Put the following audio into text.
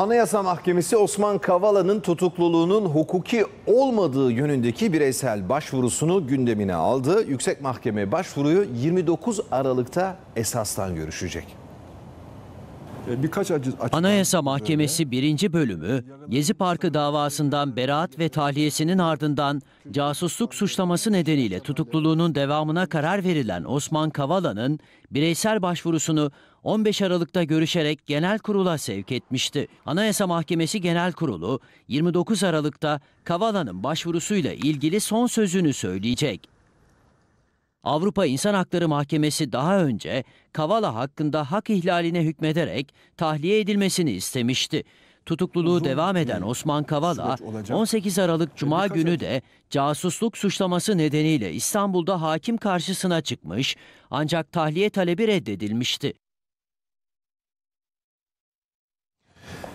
Anayasa Mahkemesi Osman Kavala'nın tutukluluğunun hukuki olmadığı yönündeki bireysel başvurusunu gündemine aldı. Yüksek Mahkeme başvuruyu 29 Aralık'ta esastan görüşecek. Ee, birkaç acı Anayasa Mahkemesi 1. bölümü Gezi Parkı davasından beraat ve tahliyesinin ardından casusluk suçlaması nedeniyle tutukluluğunun devamına karar verilen Osman Kavala'nın bireysel başvurusunu 15 Aralık'ta görüşerek genel kurula sevk etmişti. Anayasa Mahkemesi Genel Kurulu 29 Aralık'ta Kavala'nın başvurusuyla ilgili son sözünü söyleyecek. Avrupa İnsan Hakları Mahkemesi daha önce Kavala hakkında hak ihlaline hükmederek tahliye edilmesini istemişti. Tutukluluğu Uzun devam eden Osman Kavala 18 Aralık Cuma günü de casusluk suçlaması nedeniyle İstanbul'da hakim karşısına çıkmış ancak tahliye talebi reddedilmişti.